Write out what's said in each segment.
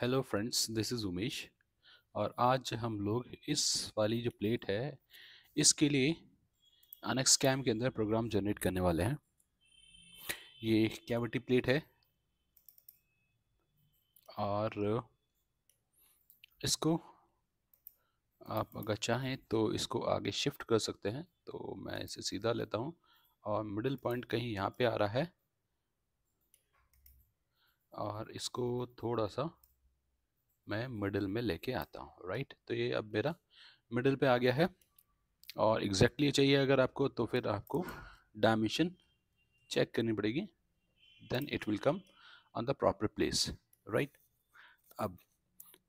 Hello friends this is Umesh और आज हम लोग इस वाली जो प्लेट है इसके लिए अनेक्स कैम के अंदर प्रोग्राम जनरेट करने वाले हैं ये कैविटी प्लेट है और इसको आप अगर चाहें तो इसको आगे शिफ्ट कर सकते हैं तो मैं इसे सीधा लेता हूँ और मिडिल पॉइंट कहीं यहाँ पे आ रहा है और इसको थोड़ा सा मैं मिडिल में लेके आता हूँ राइट तो ये अब मेरा मिडिल पे आ गया है और एग्जैक्टली exactly चाहिए अगर आपको तो फिर आपको डायमेंशन चेक करनी पड़ेगी then it will come on the proper place right अब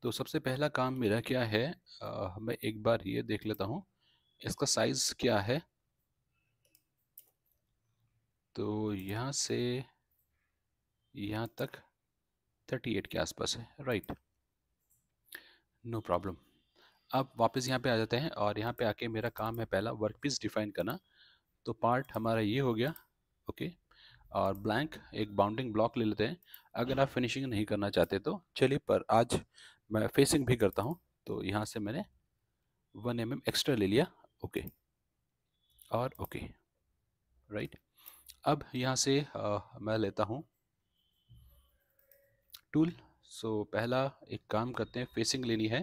तो सबसे पहला काम मेरा क्या है आ, मैं एक बार ये देख लेता हूँ इसका साइज़ क्या है तो यहाँ से यहाँ तक 38 के आसपास है राइट right. नो प्रॉब्लम अब वापस यहाँ पे आ जाते हैं और यहाँ पे आके मेरा काम है पहला वर्क पीस डिफाइन करना तो पार्ट हमारा ये हो गया ओके और ब्लैंक एक बाउंडिंग ब्लॉक ले लेते हैं अगर आप फिनिशिंग नहीं करना चाहते तो चलिए पर आज मैं फेसिंग भी करता हूँ तो यहाँ से मैंने वन एम mm एक्स्ट्रा ले लिया ओके और ओके राइट अब यहाँ से आ, मैं लेता हूँ टूल सो so, पहला एक काम करते हैं फेसिंग लेनी है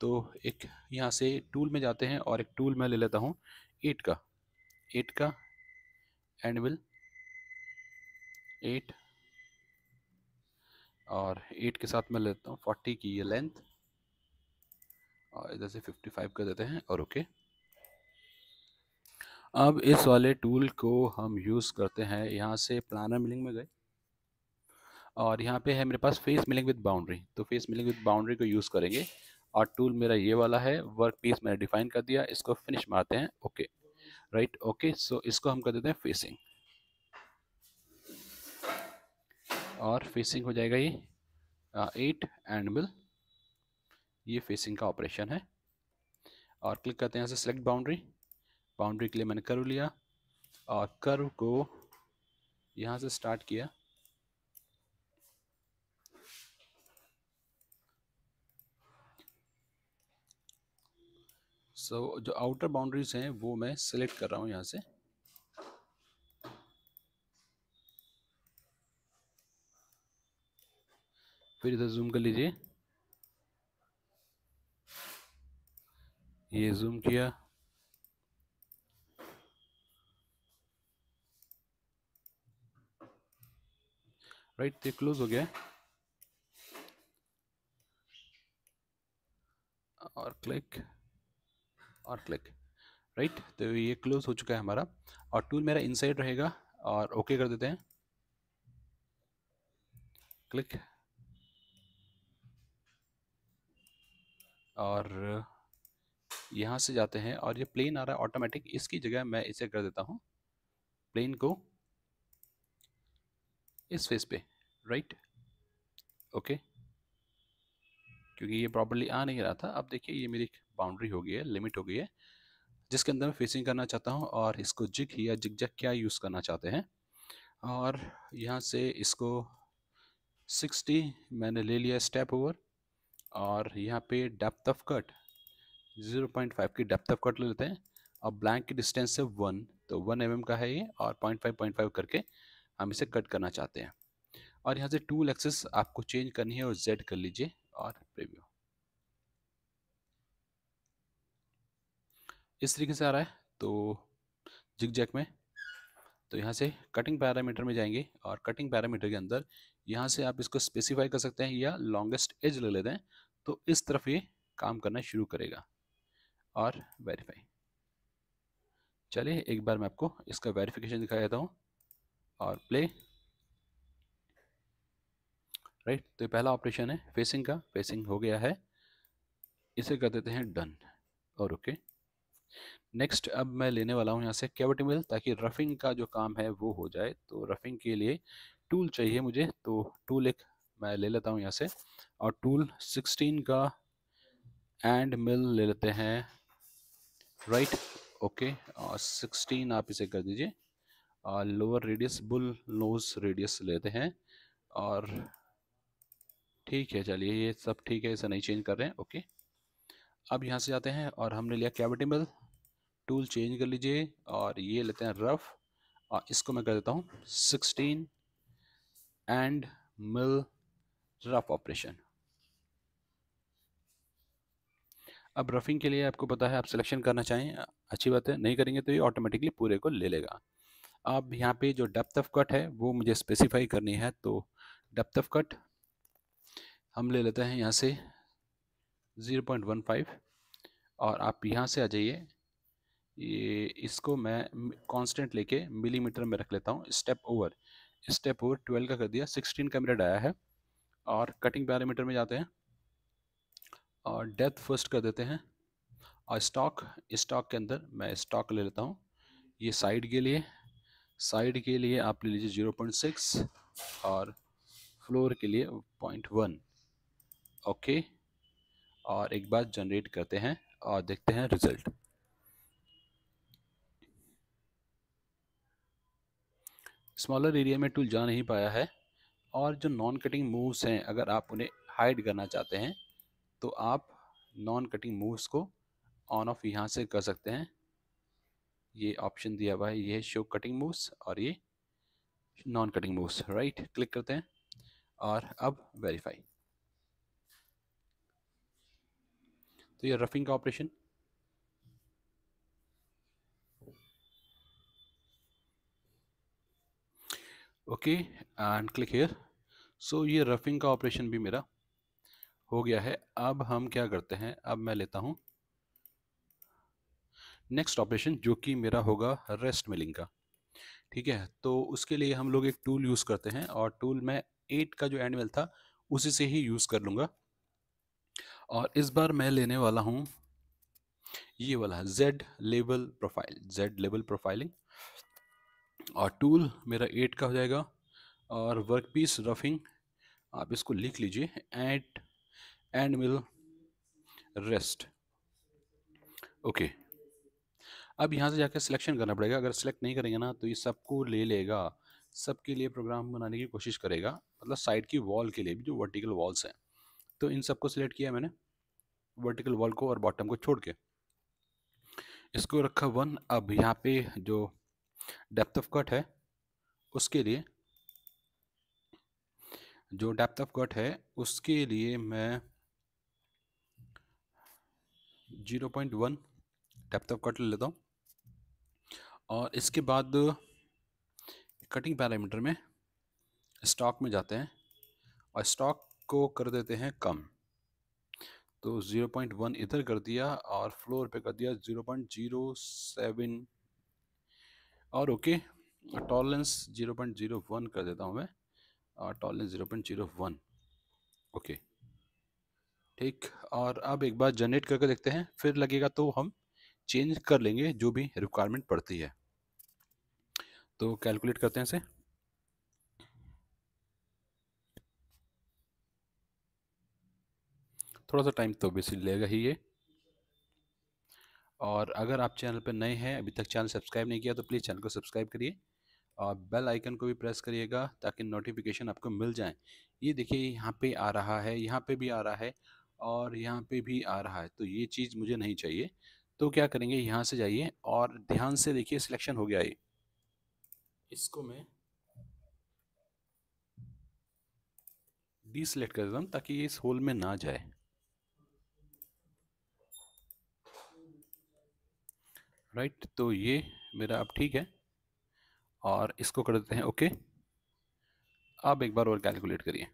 तो एक यहाँ से टूल में जाते हैं और एक टूल मैं ले लेता हूँ एट का एट का एंड विल एट और एट के साथ मैं लेता हूँ फोर्टी की ये लेंथ और इधर से फिफ्टी फाइव कर देते हैं और ओके अब इस वाले टूल को हम यूज़ करते हैं यहाँ से प्लानर मिलिंग में गए और यहाँ पे है मेरे पास फेस मिलिंग विद बाउंड्री तो फेस मिलिंग विद बाउंड्री को यूज़ करेंगे और टूल मेरा ये वाला है वर्क पीस मैंने डिफाइन कर दिया इसको फिनिश मारते हैं ओके राइट ओके सो इसको हम कर देते हैं फेसिंग और फेसिंग हो जाएगा ये एट एंड मिल ये फेसिंग का ऑपरेशन है और क्लिक करते हैं यहाँ से बाउंड्री बाउंड्री के लिए मैंने कर्व लिया और कर्व को यहाँ से स्टार्ट किया सो so, जो आउटर बाउंड्रीज हैं वो मैं सिलेक्ट कर रहा हूँ यहाँ से फिर इधर जूम कर लीजिए ये जूम किया राइट right, ये क्लोज हो गया और क्लिक और क्लिक राइट तो ये क्लोज हो चुका है हमारा और टूल मेरा इनसाइड रहेगा और ओके कर देते हैं क्लिक और यहाँ से जाते हैं और ये प्लेन आ रहा है ऑटोमेटिक इसकी जगह मैं इसे कर देता हूँ प्लेन को इस फेस पे राइट ओके क्योंकि ये प्रॉपरली आ नहीं रहा था अब देखिए ये मेरी बाउंड्री हो गई है लिमिट हो गई है जिसके अंदर मैं फेसिंग करना चाहता हूँ और इसको जिग या जिग जग क्या यूज़ करना चाहते हैं और यहाँ से इसको 60 मैंने ले लिया स्टेप ओवर और यहाँ पे डेप्थ ऑफ कट 0.5 की डेप्थ ऑफ कट ले लेते हैं और ब्लैंक की डिस्टेंस है वन तो वन एम mm का है ये और पॉइंट फाइव पॉइंट फाइव करके हम इसे कट करना चाहते हैं और यहाँ से टूल एक्सेस आपको चेंज करनी है और जेड कर लीजिए और प्रीव्यू इस तरीके से आ रहा है तो जिग जैक में तो यहाँ से कटिंग पैरामीटर में जाएंगे और कटिंग पैरामीटर के अंदर यहाँ से आप इसको स्पेसिफाई कर सकते हैं या लॉन्गेस्ट एज ले लेते हैं तो इस तरफ ये काम करना शुरू करेगा और वेरीफाई चलिए एक बार मैं आपको इसका वेरिफिकेशन दिखा देता हूँ और प्ले राइट तो ये पहला ऑपरेशन है फेसिंग का फेसिंग हो गया है इसे कर देते हैं डन और ओके नेक्स्ट अब मैं लेने वाला हूँ यहाँ से कैविटी मिल ताकि रफिंग का जो काम है वो हो जाए तो रफिंग के लिए टूल चाहिए मुझे तो टूल एक मैं ले लेता हूँ यहाँ से और टूल 16 का एंड मिल ले लेते हैं राइट ओके और 16 आप इसे कर दीजिए और lower radius bull nose radius लेते हैं और ठीक है चलिए ये सब ठीक है इसे नहीं चेंज कर रहे हैं ओके अब यहाँ से जाते हैं और हमने लिया मिल टूल चेंज कर लीजिए और ये लेते हैं रफ और इसको मैं कर देता हूँ sixteen end mill rough operation अब रफिंग के लिए आपको पता है आप सिलेक्शन करना चाहें अच्छी बात है नहीं करेंगे तो ये ऑटोमेटिकली पूरे को ले लेगा अब यहाँ पे जो डेप्थ ऑफ कट है वो मुझे स्पेसिफाई करनी है तो डेप्थ ऑफ कट हम ले लेते हैं यहाँ से 0.15 और आप यहाँ से आ जाइए ये इसको मैं कांस्टेंट लेके मिलीमीटर में रख लेता हूँ स्टेप ओवर स्टेप ओवर 12 का कर दिया 16 का मेरा आया है और कटिंग पैरामीटर में जाते हैं और डेप्थ फर्स्ट कर देते हैं और स्टॉक स्टॉक के अंदर मैं स्टॉक ले लेता हूँ ये साइड के लिए साइड के लिए आप ले लीजिए 0.6 और फ्लोर के लिए 0.1 ओके और एक बार जनरेट करते हैं और देखते हैं रिजल्ट स्मॉलर एरिया में टूल जा नहीं पाया है और जो नॉन कटिंग मूव्स हैं अगर आप उन्हें हाइड करना चाहते हैं तो आप नॉन कटिंग मूव्स को ऑन ऑफ यहाँ से कर सकते हैं ये ऑप्शन दिया हुआ है ये है शो कटिंग मूव्स और ये non cutting moves right click करते हैं और अब वेरीफाई तो ये रफिंग का operation okay and click here so ये रफिंग का ऑपरेशन भी मेरा हो गया है अब हम क्या करते हैं अब मैं लेता हूं नेक्स्ट ऑपरेशन जो कि मेरा होगा रेस्ट मिलिंग का ठीक है तो उसके लिए हम लोग एक टूल यूज़ करते हैं और टूल मैं एट का जो एनिमल था उसी से ही यूज़ कर लूँगा और इस बार मैं लेने वाला हूँ ये वाला Z level profile Z level profiling और टूल मेरा एट का हो जाएगा और वर्क पीस रफिंग आप इसको लिख लीजिए eight end mill rest okay अब यहाँ से जाकर सिलेक्शन करना पड़ेगा अगर सिलेक्ट नहीं करेंगे ना तो ये सबको ले लेगा सबके लिए प्रोग्राम बनाने की कोशिश करेगा मतलब साइड की वॉल के लिए भी जो वर्टिकल वॉल्स हैं तो इन सबको सिलेक्ट किया मैंने वर्टिकल वॉल को और बॉटम को छोड़ के इसको रखा वन अब यहाँ पे जो डेप्थ ऑफ कट है उसके लिए जो डेप्थ ऑफ कट है उसके लिए मैं zero point one depth of cut ले लेता हूँ और इसके बाद कटिंग पैरामीटर में स्टॉक में जाते हैं और स्टॉक इसको कर देते हैं कम तो 0.1 इधर कर दिया और फ्लोर पे कर दिया 0.07 और ओके टॉलरेंस 0.01 कर देता हूँ मैं और टॉलरेंस 0.01 ओके ठीक और अब एक बार जनरेट करके देखते हैं फिर लगेगा तो हम चेंज कर लेंगे जो भी रिक्वायरमेंट पड़ती है तो कैलकुलेट करते हैं इसे थोड़ा सा टाइम तो ऑब्वियसली लेगा ही ये और अगर आप चैनल पर नए हैं अभी तक चैनल सब्सक्राइब नहीं किया तो प्लीज़ चैनल को सब्सक्राइब करिए और बेल आइकन को भी प्रेस करिएगा ताकि नोटिफिकेशन आपको मिल जाए ये देखिए यहाँ पे आ रहा है यहाँ पे भी आ रहा है और यहाँ पे भी आ रहा है तो ये चीज़ मुझे नहीं चाहिए तो क्या करेंगे यहाँ से जाइए और ध्यान से देखिए सिलेक्शन हो गया ये इसको मैं डी कर देता हूँ ताकि ये इस होल में ना जाए राइट तो ये मेरा अब ठीक है और इसको कर देते हैं ओके आप एक बार और कैलकुलेट करिए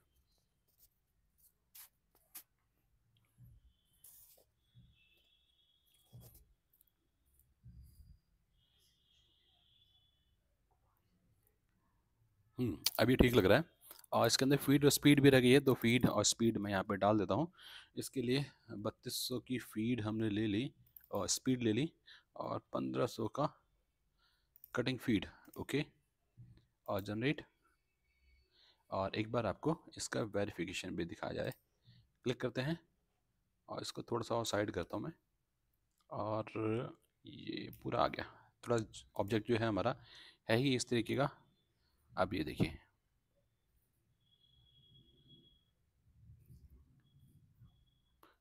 हम्म, अभी ठीक लग रहा है और इसके अंदर फीड और स्पीड भी रह गई है तो फीड और स्पीड मैं यहाँ पे डाल देता हूँ इसके लिए बत्तीस सौ की फीड हमने ले ली और स्पीड ले ली और 1500 का कटिंग फीड ओके और जनरेट और एक बार आपको इसका वेरिफिकेशन भी दिखाया जाए क्लिक करते हैं और इसको थोड़ा सा और साइड करता हूँ मैं और ये पूरा आ गया थोड़ा ऑब्जेक्ट जो है हमारा है ही इस तरीके का आप ये देखिए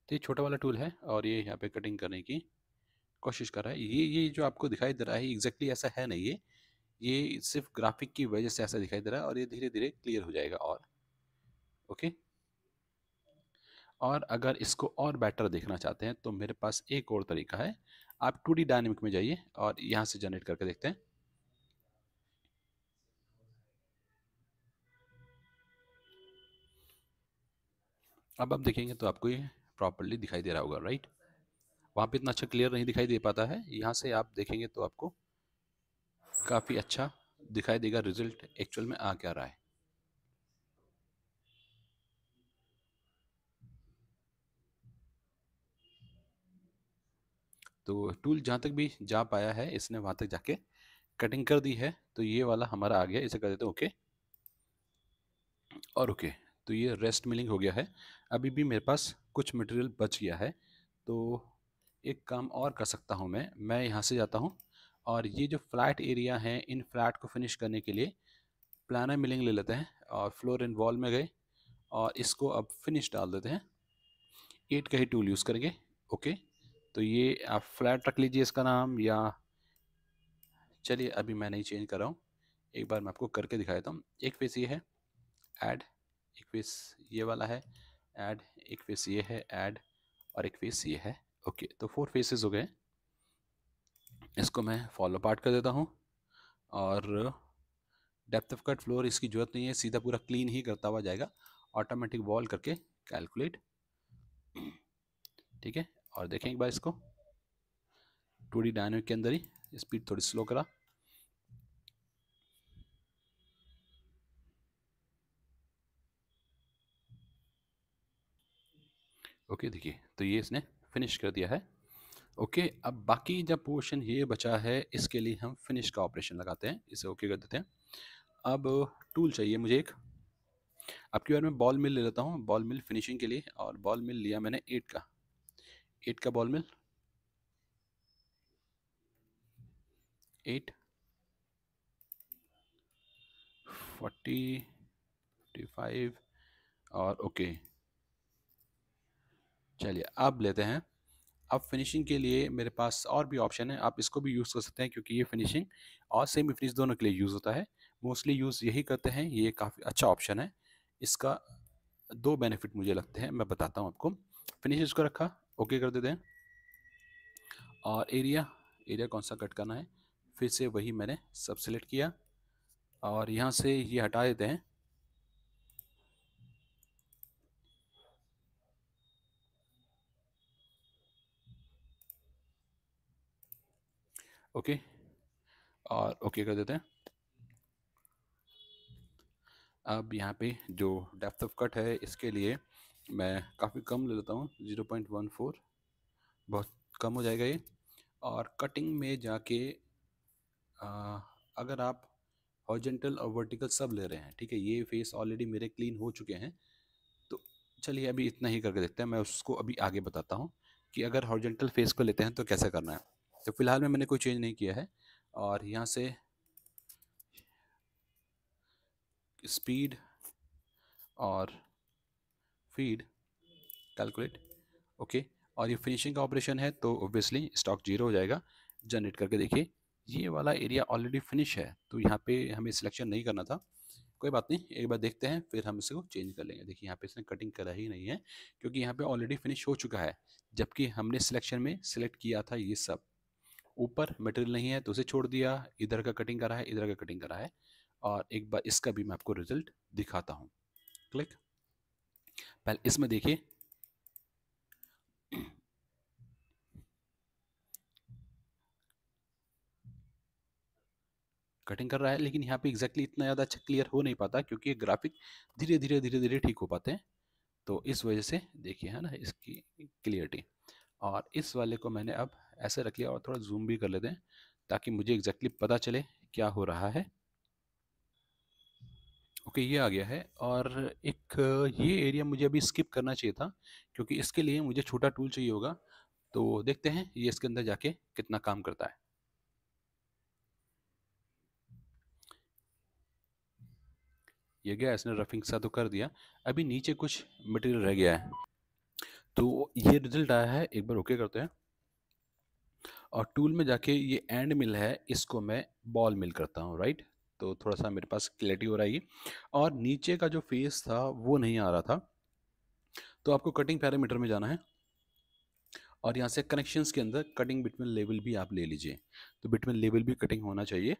तो ये छोटा वाला टूल है और ये यहाँ पे कटिंग करने की कोशिश कर रहा है ये ये जो आपको दिखाई दे रहा है एग्जैक्टली ऐसा है नहीं ये ये सिर्फ ग्राफिक की वजह से ऐसा दिखाई दे रहा है और ये धीरे धीरे क्लियर हो जाएगा और ओके और अगर इसको और बेटर देखना चाहते हैं तो मेरे पास एक और तरीका है आप टू डी डायनेमिक में जाइए और यहाँ से जनरेट करके देखते हैं अब आप देखेंगे तो आपको ये प्रॉपरली दिखाई दे रहा होगा राइट वहाँ पे इतना अच्छा क्लियर नहीं दिखाई दे पाता है यहाँ से आप देखेंगे तो आपको काफ़ी अच्छा दिखाई देगा रिजल्ट एक्चुअल में आ क्या रहा है तो टूल जहाँ तक भी जा पाया है इसने वहाँ तक जाके कटिंग कर दी है तो ये वाला हमारा आ गया इसे कर देते हैं ओके और ओके तो ये रेस्ट मिलिंग हो गया है अभी भी मेरे पास कुछ मटेरियल बच गया है तो एक काम और कर सकता हूँ मैं मैं यहाँ से जाता हूँ और ये जो फ्लैट एरिया है इन फ्लैट को फिनिश करने के लिए प्लानर मिलिंग ले लेते हैं और फ्लोर एंड वॉल में गए और इसको अब फिनिश डाल देते हैं एट का ही टूल यूज़ करेंगे ओके तो ये आप फ्लैट रख लीजिए इसका नाम या चलिए अभी मैं नहीं चेंज कर रहा हूँ एक बार मैं आपको करके दिखा देता हूँ एक फेस ये है ऐड एक फेस ये वाला है ऐड एक फेस ये है ऐड और एक फेस ये है ओके तो फोर फेसेस हो गए इसको मैं फॉलो पार्ट कर देता हूँ और डेप्थ ऑफ कट फ्लोर इसकी ज़रूरत नहीं है सीधा पूरा क्लीन ही करता हुआ जाएगा ऑटोमेटिक वॉल करके कैलकुलेट ठीक है और देखें एक बार इसको टू डी डायनमिक के अंदर ही स्पीड थोड़ी स्लो करा ओके देखिए तो ये इसने फिनिश कर दिया है ओके okay, अब बाकी जब पोर्शन ये बचा है इसके लिए हम फिनिश का ऑपरेशन लगाते हैं इसे ओके okay कर देते हैं अब टूल चाहिए मुझे एक अब की बार मैं बॉल मिल ले लेता हूँ बॉल मिल फिनिशिंग के लिए और बॉल मिल लिया मैंने एट का एट का ball mill eight forty fifty five और ओके okay. चलिए अब लेते हैं अब फिनिशिंग के लिए मेरे पास और भी ऑप्शन है आप इसको भी यूज़ कर सकते हैं क्योंकि ये फिनिशिंग और सेमी फिनिश दोनों के लिए यूज़ होता है मोस्टली यूज़ यही करते हैं ये काफ़ी अच्छा ऑप्शन है इसका दो बेनिफिट मुझे लगते हैं मैं बताता हूँ आपको फिनिश इसको रखा ओके कर देते हैं और एरिया एरिया कौन सा कट करना है फिर से वही मैंने सब सेलेक्ट किया और यहाँ से ये हटा देते हैं ओके और ओके कर देते हैं अब यहाँ पे जो डेप्थ ऑफ कट है इसके लिए मैं काफ़ी कम ले लेता हूँ ज़ीरो पॉइंट वन फोर बहुत कम हो जाएगा ये और कटिंग में जाके आ, अगर आप हॉर्जेंटल और वर्टिकल सब ले रहे हैं ठीक है ये फेस ऑलरेडी मेरे क्लीन हो चुके हैं तो चलिए अभी इतना ही करके देखते हैं मैं उसको अभी आगे बताता हूँ कि अगर हॉर्जेंटल फेस को लेते हैं तो कैसे करना है तो फ़िलहाल में मैंने कोई चेंज नहीं किया है और यहाँ से स्पीड और फीड कैलकुलेट ओके और ये फिनिशिंग का ऑपरेशन है तो ओबियसली स्टॉक जीरो हो जाएगा जनरेट करके देखिए ये वाला एरिया ऑलरेडी फिनिश है तो यहाँ पे हमें सिलेक्शन नहीं करना था कोई बात नहीं एक बार देखते हैं फिर हम इसको चेंज कर लेंगे देखिए यहाँ पे इसने कटिंग करा ही नहीं है क्योंकि यहाँ पे ऑलरेडी फिनिश हो चुका है जबकि हमने सिलेक्शन में सिलेक्ट किया था ये सब ऊपर मटेरियल नहीं है तो उसे छोड़ दिया इधर का कटिंग करा है इधर का कटिंग करा है और एक बार इसका भी मैं आपको रिजल्ट दिखाता हूँ क्लिक पहले इसमें देखिए कटिंग कर रहा है लेकिन यहाँ पे एग्जैक्टली इतना ज़्यादा अच्छा क्लियर हो नहीं पाता क्योंकि ये ग्राफिक धीरे धीरे धीरे धीरे ठीक हो पाते हैं तो इस वजह से देखिए है ना इसकी क्लियरिटी और इस वाले को मैंने अब ऐसे रख लिया और थोड़ा जूम भी कर लेते हैं ताकि मुझे एग्जैक्टली exactly पता चले क्या हो रहा है ओके okay, ये आ गया है और एक ये एरिया मुझे अभी स्किप करना चाहिए था क्योंकि इसके लिए मुझे छोटा टूल चाहिए होगा तो देखते हैं ये इसके अंदर जाके कितना काम करता है ये गया इसने रफिंग सा तो कर दिया अभी नीचे कुछ मटेरियल रह गया है तो ये रिजल्ट आया है एक बार ओके करते हैं और टूल में जाके ये एंड मिल है इसको मैं बॉल मिल करता हूँ राइट तो थोड़ा सा मेरे पास क्लैरिटी हो रहा है और नीचे का जो फेस था वो नहीं आ रहा था तो आपको कटिंग पैरामीटर में जाना है और यहाँ से कनेक्शंस के अंदर कटिंग बिटवीन लेवल भी आप ले लीजिए तो बिटवीन लेवल भी कटिंग होना चाहिए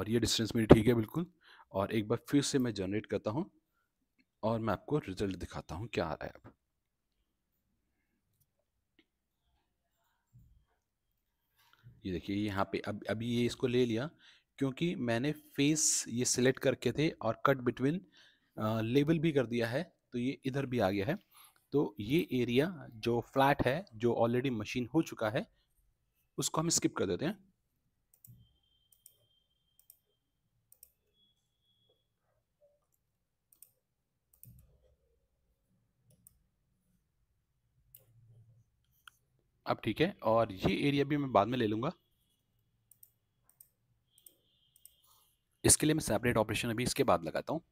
और ये डिस्टेंस मेरी ठीक है बिल्कुल और एक बार फिर से मैं जनरेट करता हूँ और मैं आपको रिजल्ट दिखाता हूँ क्या आ रहा है अब ये देखिए यहाँ पे अब अभी ये इसको ले लिया क्योंकि मैंने फेस ये सिलेक्ट करके थे और कट बिटवीन लेबल भी कर दिया है तो ये इधर भी आ गया है तो ये एरिया जो फ्लैट है जो ऑलरेडी मशीन हो चुका है उसको हम स्किप कर देते हैं अब ठीक है और ये एरिया भी मैं बाद में ले लूँगा इसके लिए मैं सेपरेट ऑपरेशन अभी इसके बाद लगाता हूँ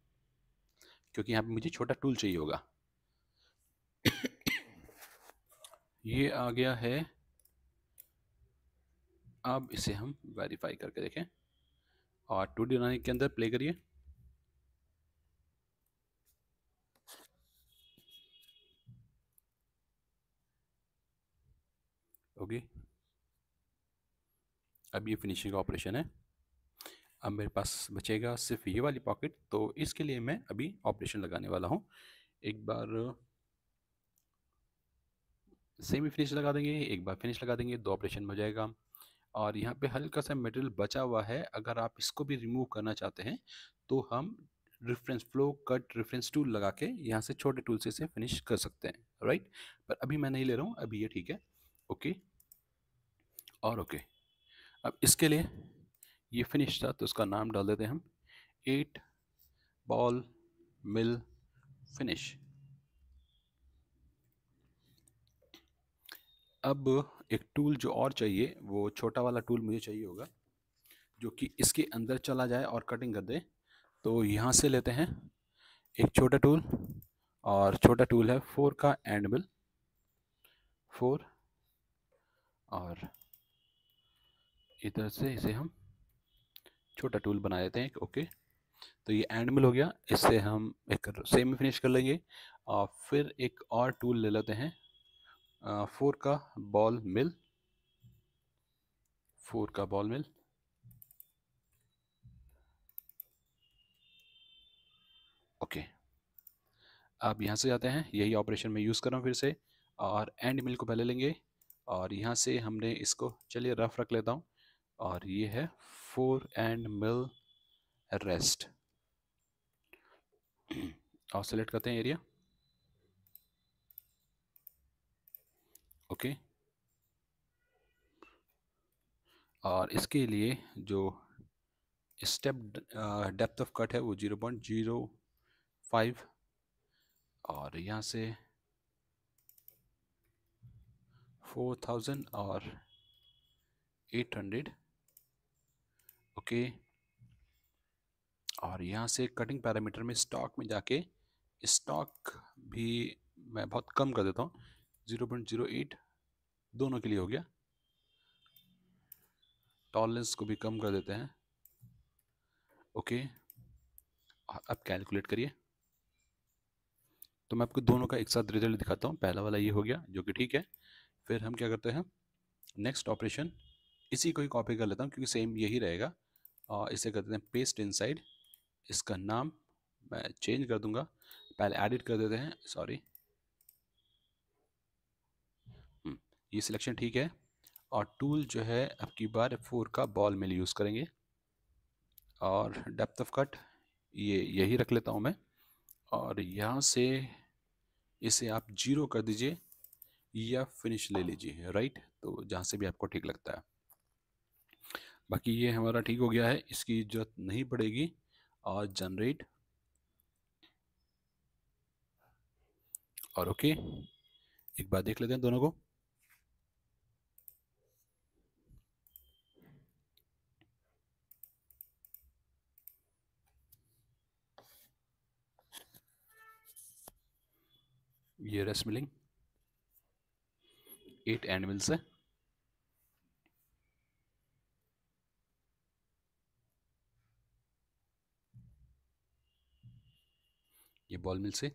क्योंकि यहाँ पे मुझे छोटा टूल चाहिए होगा ये आ गया है अब इसे हम वेरीफाई करके देखें और टू डी के अंदर प्ले करिए ओके अब ये फिनिशिंग ऑपरेशन है अब मेरे पास बचेगा सिर्फ ये वाली पॉकेट तो इसके लिए मैं अभी ऑपरेशन लगाने वाला हूँ एक बार सेमी फिनिश लगा देंगे एक बार फिनिश लगा देंगे दो ऑपरेशन हो जाएगा और यहाँ पे हल्का सा मटेरियल बचा हुआ है अगर आप इसको भी रिमूव करना चाहते हैं तो हम reference flow cut reference tool लगा के यहाँ से छोटे टूल से इसे फिनिश कर सकते हैं राइट पर अभी मैं नहीं ले रहा हूँ अभी ये ठीक है ओके और ओके अब इसके लिए ये फिनिश था तो उसका नाम डाल देते हैं हम एट बॉल मिल फिनिश अब एक टूल जो और चाहिए वो छोटा वाला टूल मुझे चाहिए होगा जो कि इसके अंदर चला जाए और कटिंग कर दे तो यहाँ से लेते हैं एक छोटा टूल और छोटा टूल है फोर का एंड मिल फोर और इधर से इसे हम छोटा टूल बना देते हैं ओके तो ये एंड मिल हो गया इससे हम एक सेमी फिनिश कर लेंगे और फिर एक और टूल ले लेते हैं फोर का बॉल मिल फोर का बॉल मिल ओके अब यहाँ से जाते हैं यही ऑपरेशन में यूज़ कर रहा हूँ फिर से और एंड मिल को पहले लेंगे और यहाँ से हमने इसको चलिए रफ रख लेता हूँ और ये है फोर एंड मिल रेस्ट और सेलेक्ट करते हैं एरिया ओके और इसके लिए जो स्टेप डेप्थ ऑफ कट है वो जीरो पॉइंट जीरो फाइव और यहाँ से फोर थाउजेंड और एट हंड्रेड ओके और यहाँ से कटिंग पैरामीटर में स्टॉक में जाके स्टॉक भी मैं बहुत कम कर देता हूँ ज़ीरो पॉइंट ज़ीरो एट दोनों के लिए हो गया टॉलरेंस को भी कम कर देते हैं ओके और अब कैलकुलेट करिए तो मैं आपको दोनों का एक साथ रिजल्ट दिखाता हूँ पहला वाला ये हो गया जो कि ठीक है फिर हम क्या करते हैं नेक्स्ट ऑपरेशन इसी को ही कॉपी कर लेता हूँ क्योंकि सेम यही रहेगा और इसे कर देते हैं पेस्ट इनसाइड इसका नाम मैं चेंज कर दूंगा पहले एडिट कर देते हैं सॉरी हम्म, ये सिलेक्शन ठीक है और टूल जो है अब की बार फोर का बॉल मिल यूज़ करेंगे और डेप्थ ऑफ कट ये यही रख लेता हूँ मैं और यहाँ से इसे आप जीरो कर दीजिए या फिनिश ले लीजिए राइट तो जहाँ से भी आपको ठीक लगता है बाकी ये हमारा ठीक हो गया है इसकी जरूरत नहीं पड़ेगी और जनरेट और ओके एक बार देख लेते हैं दोनों को ये रेस्ट मिलिंग एट एनिमल्स है बॉल मिल से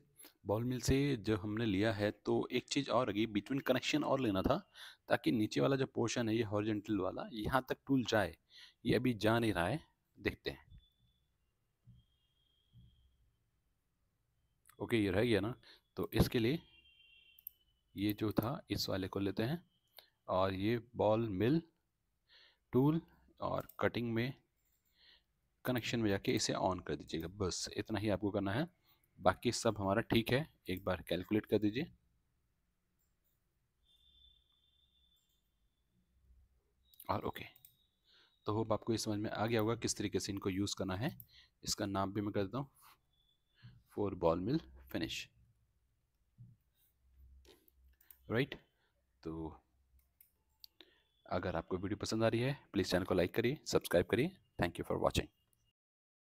बॉल मिल से जो हमने लिया है तो एक चीज़ और लगी बिटवीन कनेक्शन और लेना था ताकि नीचे वाला जो पोर्शन है ये हॉर्जेंटल वाला यहाँ तक टूल जाए ये अभी जा नहीं रहा है देखते हैं ओके ये रह गया ना तो इसके लिए ये जो था इस वाले को लेते हैं और ये बॉल मिल टूल और कटिंग में कनेक्शन में जाके इसे ऑन कर दीजिएगा बस इतना ही आपको करना है बाकी सब हमारा ठीक है एक बार कैलकुलेट कर दीजिए और ओके तो होप आपको ये समझ में आ गया होगा किस तरीके से इनको यूज़ करना है इसका नाम भी मैं कर देता हूँ four ball mill finish right तो अगर आपको वीडियो पसंद आ रही है प्लीज़ चैनल को लाइक करिए सब्सक्राइब करिए थैंक यू फॉर वॉचिंग